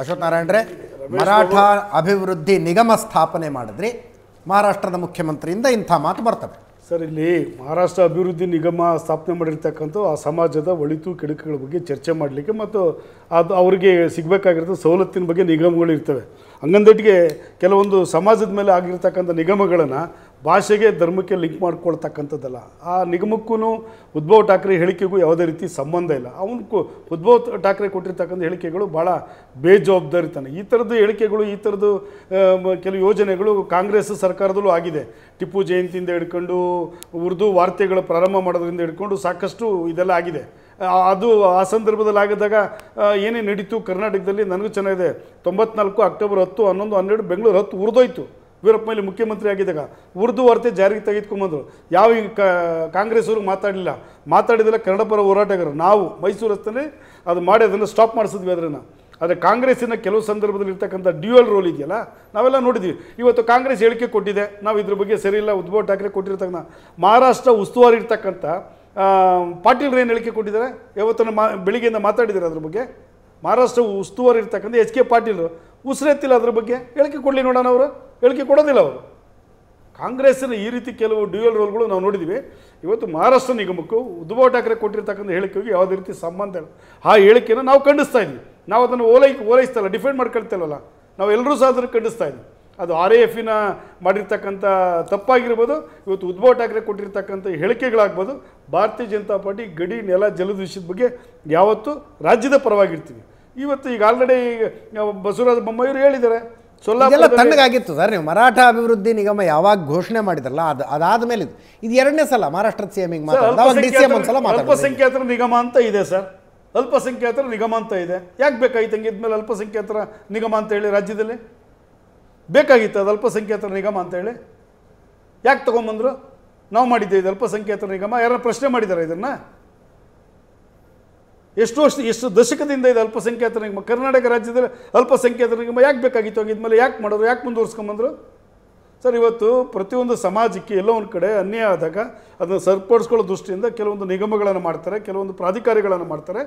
ಅಶ್ವಥ್ ನಾರಾಯಣರೇ ಮರಾಠ ಅಭಿವೃದ್ಧಿ ನಿಗಮ ಸ್ಥಾಪನೆ ಮಾಡಿದ್ರಿ ಮಹಾರಾಷ್ಟ್ರದ ಮುಖ್ಯಮಂತ್ರಿಯಿಂದ ಇಂಥ ಮಾತು ಬರ್ತವೆ ಸರ್ ಇಲ್ಲಿ ಮಹಾರಾಷ್ಟ್ರ ಅಭಿವೃದ್ಧಿ ನಿಗಮ ಸ್ಥಾಪನೆ ಮಾಡಿರ್ತಕ್ಕಂಥ ಆ ಸಮಾಜದ ಒಳಿತು ಕೆಡುಕುಗಳ ಬಗ್ಗೆ ಚರ್ಚೆ ಮಾಡಲಿಕ್ಕೆ ಮತ್ತು ಅದು ಅವರಿಗೆ ಸಿಗಬೇಕಾಗಿರೋ ಸವಲತ್ತಿನ ಬಗ್ಗೆ ನಿಗಮಗಳು ಇರ್ತವೆ ಹಂಗಂದಟ್ಟಿಗೆ ಕೆಲವೊಂದು ಸಮಾಜದ ಮೇಲೆ ಆಗಿರ್ತಕ್ಕಂಥ ನಿಗಮಗಳನ್ನು ಭಾಷೆಗೆ ಧರ್ಮಕ್ಕೆ ಲಿಂಕ್ ಮಾಡ್ಕೊಳ್ತಕ್ಕಂಥದ್ದಲ್ಲ ಆ ನಿಗಮಕ್ಕೂ ಉದ್ಭವ್ ಠಾಕ್ರೆ ಹೇಳಿಕೆಗೂ ಯಾವುದೇ ರೀತಿ ಸಂಬಂಧ ಇಲ್ಲ ಅವನು ಉದ್ಭವ್ ಠಾಕ್ರೆ ಕೊಟ್ಟಿರ್ತಕ್ಕಂಥ ಹೇಳಿಕೆಗಳು ಭಾಳ ಬೇಜವಾಬ್ದಾರಿತನ ಈ ಥರದ್ದು ಹೇಳಿಕೆಗಳು ಈ ಥರದ್ದು ಕೆಲವು ಯೋಜನೆಗಳು ಕಾಂಗ್ರೆಸ್ ಸರ್ಕಾರದಲ್ಲೂ ಆಗಿದೆ ಟಿಪ್ಪು ಜಯಂತಿಯಿಂದ ಹಿಡ್ಕೊಂಡು ಉರ್ದು ವಾರ್ತೆಗಳು ಪ್ರಾರಂಭ ಮಾಡೋದ್ರಿಂದ ಹಿಡ್ಕೊಂಡು ಸಾಕಷ್ಟು ಇದೆಲ್ಲ ಆಗಿದೆ ಅದು ಆ ಸಂದರ್ಭದಲ್ಲಿ ಆಗಿದ್ದಾಗ ಏನೇ ನಡೀತು ಕರ್ನಾಟಕದಲ್ಲಿ ನನಗೂ ಚೆನ್ನಾಗಿದೆ ತೊಂಬತ್ನಾಲ್ಕು ಅಕ್ಟೋಬರ್ ಹತ್ತು ಹನ್ನೊಂದು ಹನ್ನೆರಡು ಬೆಂಗಳೂರು ಹತ್ತು ಉರಿದೋಯ್ತು ವೀರಪ್ಪ ಮೇಲೆ ಮುಖ್ಯಮಂತ್ರಿ ಆಗಿದ್ದಾಗ ಉರ್ದು ವಾರ್ತೆ ಜಾರಿಗೆ ತೆಗೆದುಕೊಂಬಂದರು ಯಾವ ಕ ಕಾಂಗ್ರೆಸ್ ಅವ್ರಿಗೆ ಮಾತಾಡಲಿಲ್ಲ ಮಾತಾಡಿದಿಲ್ಲ ಕನ್ನಡಪರ ಹೋರಾಟಗಾರರು ನಾವು ಮೈಸೂರು ರಸ್ತೆಯಲ್ಲಿ ಅದು ಮಾಡಿ ಅದನ್ನು ಸ್ಟಾಪ್ ಮಾಡಿಸಿದ್ವಿ ಅದನ್ನು ಆದರೆ ಕಾಂಗ್ರೆಸ್ಸಿನ ಕೆಲವು ಸಂದರ್ಭದಲ್ಲಿ ಇರ್ತಕ್ಕಂಥ ಡ್ಯೂಯಲ್ ರೋಲ್ ಇದೆಯಲ್ಲ ನಾವೆಲ್ಲ ನೋಡಿದ್ವಿ ಇವತ್ತು ಕಾಂಗ್ರೆಸ್ ಹೇಳಿಕೆ ಕೊಟ್ಟಿದೆ ನಾವು ಇದ್ರ ಬಗ್ಗೆ ಇಲ್ಲ ಉದ್ಭವ್ ಠಾಕ್ರೆ ಕೊಟ್ಟಿರ್ತಕ್ಕಂಥ ಮಹಾರಾಷ್ಟ್ರ ಉಸ್ತುವಾರಿ ಇರ್ತಕ್ಕಂಥ ಪಾಟೀಲ್ ಏನು ಹೇಳಿಕೆ ಕೊಟ್ಟಿದ್ದಾರೆ ಯಾವತ್ತನ್ನು ಮಾ ಬೆಳಿಗ್ಗೆಯಿಂದ ಮಾತಾಡಿದ್ದಾರೆ ಅದ್ರ ಬಗ್ಗೆ ಮಹಾರಾಷ್ಟ್ರ ಉಸ್ತುವಾರಿ ಇರ್ತಕ್ಕಂಥ ಎಚ್ ಕೆ ಪಾಟೀಲ್ರು ಉಸಿರೆತ್ತಿಲ್ಲ ಅದ್ರ ಬಗ್ಗೆ ಹೇಳಿಕೆ ಕೊಡಲಿ ನೋಡೋಣ ಅವರು ಹೇಳಿಕೆ ಕೊಡೋದಿಲ್ಲ ಅವರು ಕಾಂಗ್ರೆಸ್ಸಿನ ಈ ರೀತಿ ಕೆಲವು ಡ್ಯೂಯಲ್ ರೋಲ್ಗಳು ನಾವು ನೋಡಿದ್ದೀವಿ ಇವತ್ತು ಮಹಾರಾಷ್ಟ್ರ ನಿಗಮಕ್ಕೂ ಉದ್ಧವ್ ಠಾಕ್ರೆ ಕೊಟ್ಟಿರ್ತಕ್ಕಂಥ ಹೇಳಿಕೆಗೂ ಯಾವುದೇ ರೀತಿ ಸಂಬಂಧ ಇಲ್ಲ ಆ ಹೇಳಿಕೆನ ನಾವು ಖಂಡಿಸ್ತಾ ಇದ್ವಿ ನಾವು ಅದನ್ನು ಓಲೈ ಓಲೈಸ್ತಲ್ಲ ಡಿಫೆಂಡ್ ಮಾಡ್ಕೊಳ್ತೇವಲ್ಲ ನಾವು ಎಲ್ಲರೂ ಸಹ ಅದನ್ನು ಖಂಡಿಸ್ತಾ ಇದ್ವಿ ಅದು ಆರ್ ಎ ಎಫಿನ ಮಾಡಿರ್ತಕ್ಕಂಥ ತಪ್ಪಾಗಿರ್ಬೋದು ಇವತ್ತು ಉದ್ಧವ್ ಠಾಕ್ರೆ ಕೊಟ್ಟಿರ್ತಕ್ಕಂಥ ಹೇಳಿಕೆಗಳಾಗ್ಬೋದು ಭಾರತೀಯ ಜನತಾ ಪಾರ್ಟಿ ಗಡಿ ನೆಲ ಜಲದ ಬಗ್ಗೆ ಯಾವತ್ತೂ ರಾಜ್ಯದ ಪರವಾಗಿರ್ತೀವಿ ಇವತ್ತು ಈಗ ಆಲ್ರೆಡಿ ಬಸವರಾಜ ಬೊಮ್ಮಾಯಿಯವರು ಹೇಳಿದ್ದಾರೆ ಇದೆಲ್ಲ ತಣ್ಣಗಾಗಿತ್ತು ಸರ್ ನೀವು ಮರಾಠ ಅಭಿವೃದ್ಧಿ ನಿಗಮ ಯಾವಾಗ ಘೋಷಣೆ ಮಾಡಿದ್ರಲ್ಲ ಅದು ಅದಾದ ಮೇಲೆ ಇದು ಇದು ಎರಡನೇ ಸಲ ಮಹಾರಾಷ್ಟ್ರದ ಸಿ ಎಂ ಅಲ್ಪಸಂಖ್ಯಾತರ ನಿಗಮ ಅಂತ ಇದೆ ಸರ್ ಅಲ್ಪಸಂಖ್ಯಾತರ ನಿಗಮ ಅಂತ ಇದೆ ಯಾಕೆ ಬೇಕಾಗಿತ್ತು ಹಂಗೆ ಇದ್ಮೇಲೆ ಅಲ್ಪಸಂಖ್ಯಾತರ ನಿಗಮ ಅಂತ ಹೇಳಿ ರಾಜ್ಯದಲ್ಲಿ ಬೇಕಾಗಿತ್ತು ಅದು ಅಲ್ಪಸಂಖ್ಯಾತರ ನಿಗಮ ಅಂತ ಹೇಳಿ ಯಾಕೆ ತೊಗೊಂಬಂದರು ನಾವು ಮಾಡಿದ್ದೆ ಇದು ಅಲ್ಪಸಂಖ್ಯಾತರ ನಿಗಮ ಯಾರು ಪ್ರಶ್ನೆ ಮಾಡಿದ್ದಾರೆ ಇದನ್ನು ಎಷ್ಟು ವರ್ಷ ಎಷ್ಟು ದಶಕದಿಂದ ಇದು ನಿಗಮ ಕರ್ನಾಟಕ ರಾಜ್ಯದಲ್ಲಿ ನಿಗಮ ಯಾಕೆ ಬೇಕಾಗಿತ್ತು ಇದ್ಮೇಲೆ ಯಾಕೆ ಮಾಡೋರು ಯಾಕೆ ಮುಂದುವರ್ಸ್ಕೊಂಬಂದ್ರು ಸರ್ ಇವತ್ತು ಪ್ರತಿಯೊಂದು ಸಮಾಜಕ್ಕೆ ಎಲ್ಲೋ ಒಂದು ಕಡೆ ಅನ್ಯಾಯ ಆದಾಗ ಅದನ್ನು ಸರಿಪಡಿಸ್ಕೊಳ್ಳೋ ದೃಷ್ಟಿಯಿಂದ ಕೆಲವೊಂದು ನಿಗಮಗಳನ್ನು ಮಾಡ್ತಾರೆ ಕೆಲವೊಂದು ಪ್ರಾಧಿಕಾರಗಳನ್ನು ಮಾಡ್ತಾರೆ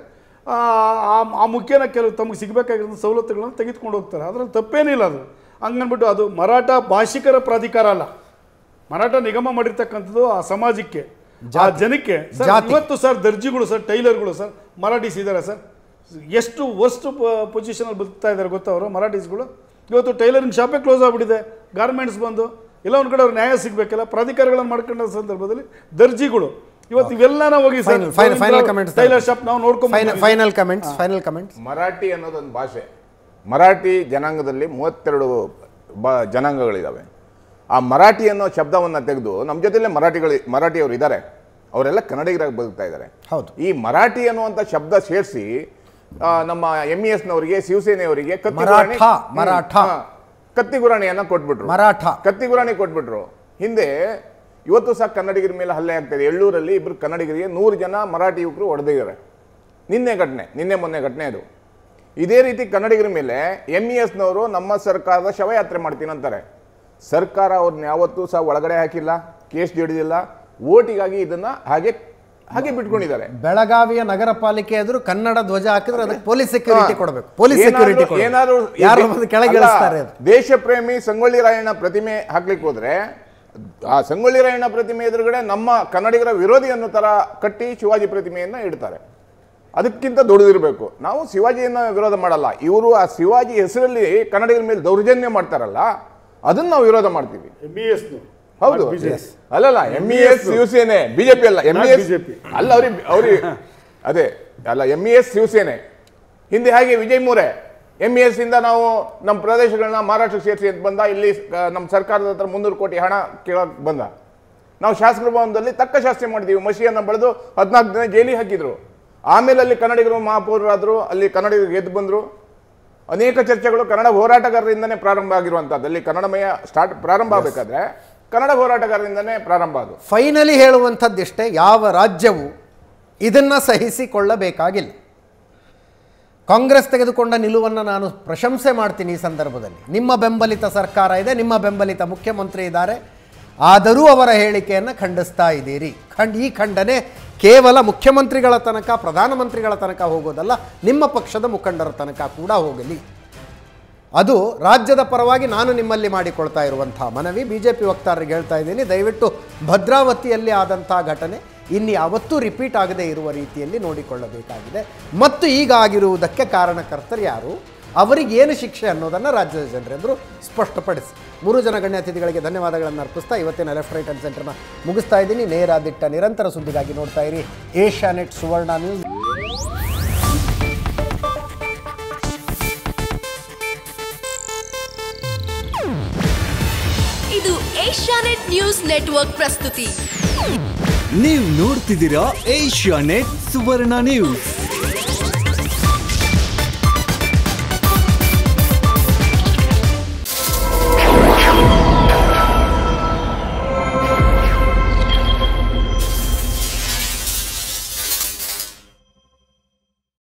ಆ ಮುಖ್ಯನ ಕೆಲವು ತಮಗೆ ಸಿಗಬೇಕಾಗಿರೋ ಸವಲತ್ತುಗಳನ್ನು ತೆಗೆದುಕೊಂಡು ಹೋಗ್ತಾರೆ ಅದರಲ್ಲಿ ತಪ್ಪೇನಿಲ್ಲ ಅದು ಹಂಗನ್ಬಿಟ್ಟು ಅದು ಮರಾಠ ಭಾಷಿಕರ ಪ್ರಾಧಿಕಾರ ಅಲ್ಲ ಮರಾಠ ನಿಗಮ ಮಾಡಿರ್ತಕ್ಕಂಥದ್ದು ಆ ಸಮಾಜಕ್ಕೆ ಜನಕ್ಕೆ ಸರ್ ಇವತ್ತು ಸರ್ ದರ್ಜಿಗಳು ಸರ್ ಟೈಲರ್ಗಳು ಸರ್ ಮರಾಠೀಸ್ ಇದ್ದಾರೆ ಸರ್ ಎಷ್ಟು ವರ್ಸ್ಟ್ ಅಲ್ಲಿ ಬರ್ತಾ ಇದ್ದಾರೆ ಗೊತ್ತಾ ಅವರು ಮರಾಠೀಸ್ಗಳು ಇವತ್ತು ಟೈಲರಿಂಗ್ ಶಾಪೇ ಕ್ಲೋಸ್ ಆಗ್ಬಿಟ್ಟಿದೆ ಗಾರ್ಮೆಂಟ್ಸ್ ಬಂದು ಎಲ್ಲ ಒಂದ್ ಕಡೆ ಅವ್ರು ನ್ಯಾಯ ಸಿಗ್ಬೇಕಲ್ಲ ಪ್ರಾಧಿಕಾರಗಳನ್ನು ಮಾಡ್ಕೊಂಡ ಸಂದರ್ಭದಲ್ಲಿ ದರ್ಜಿಗಳು ಇವತ್ತು ಇವೆಲ್ಲ ಹೋಗಿ ಫೈನಲ್ ಕಮೆಂಟ್ಸ್ ಟೈಲರ್ ಶಾಪ್ ನಾವು ನೋಡ್ಕೊಂಡು final comments final comments Marathi ಅನ್ನೋದೊಂದು ಭಾಷೆ ಮರಾಠಿ ಜನಾಂಗದಲ್ಲಿ ಮೂವತ್ತೆರಡು ಬ ಜನಾಂಗಗಳಿದ್ದಾವೆ ಆ ಮರಾಠಿ ಅನ್ನೋ ಶಬ್ದವನ್ನು ತೆಗೆದು ನಮ್ಮ ಜೊತೆಲ್ಲೇ ಮರಾಠಿಗಳು ಮರಾಠಿಯವರು ಇದ್ದಾರೆ ಅವರೆಲ್ಲ ಕನ್ನಡಿಗರಾಗಿ ಬದುಕ್ತಾ ಇದ್ದಾರೆ ಹೌದು ಈ ಮರಾಠಿ ಅನ್ನುವಂಥ ಶಬ್ದ ಸೇರಿಸಿ ನಮ್ಮ ಎಂ ಇ e ಎಸ್ನವರಿಗೆ ಶಿವಸೇನೆಯವರಿಗೆ ಕತ್ತಿ ಮರಾಠ ಕತ್ತಿಗುರಾಣಿಯನ್ನು ಕೊಟ್ಬಿಟ್ರು ಮರಾಠ ಕತ್ತಿಗುರಾಣಿ ಕೊಟ್ಬಿಟ್ರು ಹಿಂದೆ ಇವತ್ತು ಸಹ ಕನ್ನಡಿಗರ ಮೇಲೆ ಹಲ್ಲೆ ಆಗ್ತಾಯಿದೆ ಎಳ್ಳೂರಲ್ಲಿ ಇಬ್ಬರು ಕನ್ನಡಿಗರಿಗೆ ನೂರು ಜನ ಮರಾಠಿ ಯುವಕರು ಹೊಡೆದಿದ್ದಾರೆ ನಿನ್ನೆ ಘಟನೆ ನಿನ್ನೆ ಮೊನ್ನೆ ಘಟನೆ ಅದು ಇದೇ ರೀತಿ ಕನ್ನಡಿಗರ ಮೇಲೆ ಎಂ ಇ e ಎಸ್ನವರು ನಮ್ಮ ಸರ್ಕಾರದ ಶವಯಾತ್ರೆ ಮಾಡ್ತೀನಿ ಅಂತಾರೆ ಸರ್ಕಾರ ಅವ್ರನ್ನ ಯಾವತ್ತೂ ಸಹ ಒಳಗಡೆ ಹಾಕಿಲ್ಲ ಕೇಸ್ ಹಿಡಿದಿಲ್ಲ ಓಟಿಗಾಗಿ ಇದನ್ನ ಹಾಗೆ ಹಾಗೆ ಬಿಟ್ಕೊಂಡಿದ್ದಾರೆ ಬೆಳಗಾವಿಯ ನಗರ ಪಾಲಿಕೆ ಎದುರು ಕನ್ನಡ ಧ್ವಜ ಹಾಕಿದ್ರೆ ಅದಕ್ಕೆ ಪೊಲೀಸ್ ಸೆಕ್ಯೂರಿಟಿ ಕೊಡಬೇಕು ಪೊಲೀಸ್ ಸೆಕ್ಯೂರಿಟಿ ಏನಾದ್ರು ಯಾರು ಕೆಳಗಿಳಿಸ್ತಾರೆ ದೇಶ ಪ್ರೇಮಿ ಸಂಗೊಳ್ಳಿ ರಾಯಣ್ಣ ಪ್ರತಿಮೆ ಹಾಕ್ಲಿಕ್ಕೆ ಹೋದ್ರೆ ಆ ಸಂಗೊಳ್ಳಿ ರಾಯಣ್ಣ ಪ್ರತಿಮೆ ಎದುರುಗಡೆ ನಮ್ಮ ಕನ್ನಡಿಗರ ವಿರೋಧಿ ಅನ್ನೋ ತರ ಕಟ್ಟಿ ಶಿವಾಜಿ ಪ್ರತಿಮೆಯನ್ನ ಇಡ್ತಾರೆ ಅದಕ್ಕಿಂತ ದೊಡ್ಡದಿರಬೇಕು ನಾವು ಶಿವಾಜಿಯನ್ನ ವಿರೋಧ ಮಾಡಲ್ಲ ಇವರು ಆ ಶಿವಾಜಿ ಹೆಸರಲ್ಲಿ ಕನ್ನಡಿಗರ ಮೇಲೆ ದೌರ್ಜನ್ಯ ಮಾಡ್ತಾರಲ್ಲ ಅದನ್ನ ನಾವು ವಿರೋಧ ಮಾಡ್ತೀವಿ e ಹೌದು ಅಲ್ಲಲ್ಲ M E S Shiv Sena BJP ಅಲ್ಲ ಎಂ ಎಸ್ e ಅಲ್ಲ ಅವ್ರಿಗೆ ಅವ್ರಿಗೆ ಅದೇ ಅಲ್ಲ ಎಂ ಇ ಎಸ್ ಶಿವಸೇನೆ ಹಿಂದೆ ಹಾಗೆ ವಿಜಯ್ ಮೂರೆ ಎಂ ಇ ಎಸ್ ಇಂದ ನಾವು ನಮ್ಮ ಪ್ರದೇಶಗಳನ್ನ ಮಹಾರಾಷ್ಟ್ರಕ್ಕೆ ಸೇರಿಸಿ ಅಂತ ಬಂದ ಇಲ್ಲಿ ನಮ್ಮ ಸರ್ಕಾರದ ಹತ್ರ ಮುನ್ನೂರು ಕೋಟಿ ಹಣ ಕೇಳೋಕೆ ಬಂದ ನಾವು ಶಾಸಕರ ಭವನದಲ್ಲಿ ತಕ್ಕ ಶಾಸ್ತಿ ಮಾಡಿದೀವಿ ಮಸಿಯನ್ನು ಬಳಿದು ಹದಿನಾಲ್ಕು ದಿನ ಜೈಲಿಗೆ ಹಾಕಿದ್ರು ಆಮೇಲೆ ಅಲ್ಲಿ ಕನ್ನಡಿಗರು ಮಹಾಪೌರರಾದರು ಅಲ್ಲಿ ಕನ್ನಡಿಗರು ಗೆದ್ದು ಬಂದರು ಅನೇಕ ಚರ್ಚೆಗಳು ಕನ್ನಡ ಹೋರಾಟಗಾರರಿಂದನೇ ಪ್ರಾರಂಭ ಆಗಿರುವಂಥದ್ದಲ್ಲಿ ಕನ್ನಡಮಯ ಸ್ಟಾರ್ಟ್ ಪ್ರಾರಂಭ ಆಗಬೇಕಾದ್ರೆ ಕನ್ನಡ ಹೋರಾಟಗಾರರಿಂದನೇ ಪ್ರಾರಂಭ ಅದು ಫೈನಲಿ ಹೇಳುವಂಥದ್ದಿಷ್ಟೇ ಯಾವ ರಾಜ್ಯವು ಇದನ್ನು ಸಹಿಸಿಕೊಳ್ಳಬೇಕಾಗಿಲ್ಲ ಕಾಂಗ್ರೆಸ್ ತೆಗೆದುಕೊಂಡ ನಿಲುವನ್ನು ನಾನು ಪ್ರಶಂಸೆ ಮಾಡ್ತೀನಿ ಈ ಸಂದರ್ಭದಲ್ಲಿ ನಿಮ್ಮ ಬೆಂಬಲಿತ ಸರ್ಕಾರ ಇದೆ ನಿಮ್ಮ ಬೆಂಬಲಿತ ಮುಖ್ಯಮಂತ್ರಿ ಇದ್ದಾರೆ ಆದರೂ ಅವರ ಹೇಳಿಕೆಯನ್ನು ಖಂಡಿಸ್ತಾ ಇದ್ದೀರಿ ಖಂಡ್ ಈ ಖಂಡನೆ ಕೇವಲ ಮುಖ್ಯಮಂತ್ರಿಗಳ ತನಕ ಪ್ರಧಾನಮಂತ್ರಿಗಳ ತನಕ ಹೋಗೋದಲ್ಲ ನಿಮ್ಮ ಪಕ್ಷದ ಮುಖಂಡರ ತನಕ ಕೂಡ ಹೋಗಲಿ ಅದು ರಾಜ್ಯದ ಪರವಾಗಿ ನಾನು ನಿಮ್ಮಲ್ಲಿ ಮಾಡಿಕೊಳ್ತಾ ಇರುವಂತಹ ಮನವಿ ಬಿ ಜೆ ಪಿ ವಕ್ತಾರರಿಗೆ ಹೇಳ್ತಾ ಇದ್ದೀನಿ ದಯವಿಟ್ಟು ಭದ್ರಾವತಿಯಲ್ಲಿ ಆದಂತಹ ಘಟನೆ ಇನ್ಯಾವತ್ತೂ ರಿಪೀಟ್ ಆಗದೇ ಇರುವ ರೀತಿಯಲ್ಲಿ ನೋಡಿಕೊಳ್ಳಬೇಕಾಗಿದೆ ಮತ್ತು ಈಗ ಆಗಿರುವುದಕ್ಕೆ ಕಾರಣಕರ್ತರು ಯಾರು ಅವರಿಗೇನು ಶಿಕ್ಷೆ ಅನ್ನೋದನ್ನು ರಾಜ್ಯದ ಜನರೆಂದರು ಸ್ಪಷ್ಟಪಡಿಸಿ ಮೂರು ಜನ ಗಣ್ಯ ಅತಿಥಿಗಳಿಗೆ ಧನ್ಯವಾದಗಳನ್ನು ಅರ್ಪಿಸ್ತಾ ಇವತ್ತಿನ ಲೆಫ್ಟ್ ರೈಟ್ ಆ್ಯಂಡ್ ಸೆಂಟರ್ನ ಮುಗಿಸ್ತಾ ಇದ್ದೀನಿ ನೇರ ದಿಟ್ಟ ನಿರಂತರ ಸುದ್ದಿಗಾಗಿ ನೋಡ್ತಾ ಇರಿ ಏಷ್ಯಾ ನೆಟ್ ಸುವರ್ಣ ನ್ಯೂಸ್ ಇದು ಏಷ್ಯಾನೆಟ್ ನ್ಯೂಸ್ ನೆಟ್ವರ್ಕ್ ಪ್ರಸ್ತುತಿ ನೀವು ನೋಡ್ತಿದ್ದೀರಾ ನೆಟ್ ಸುವರ್ಣ ನ್ಯೂಸ್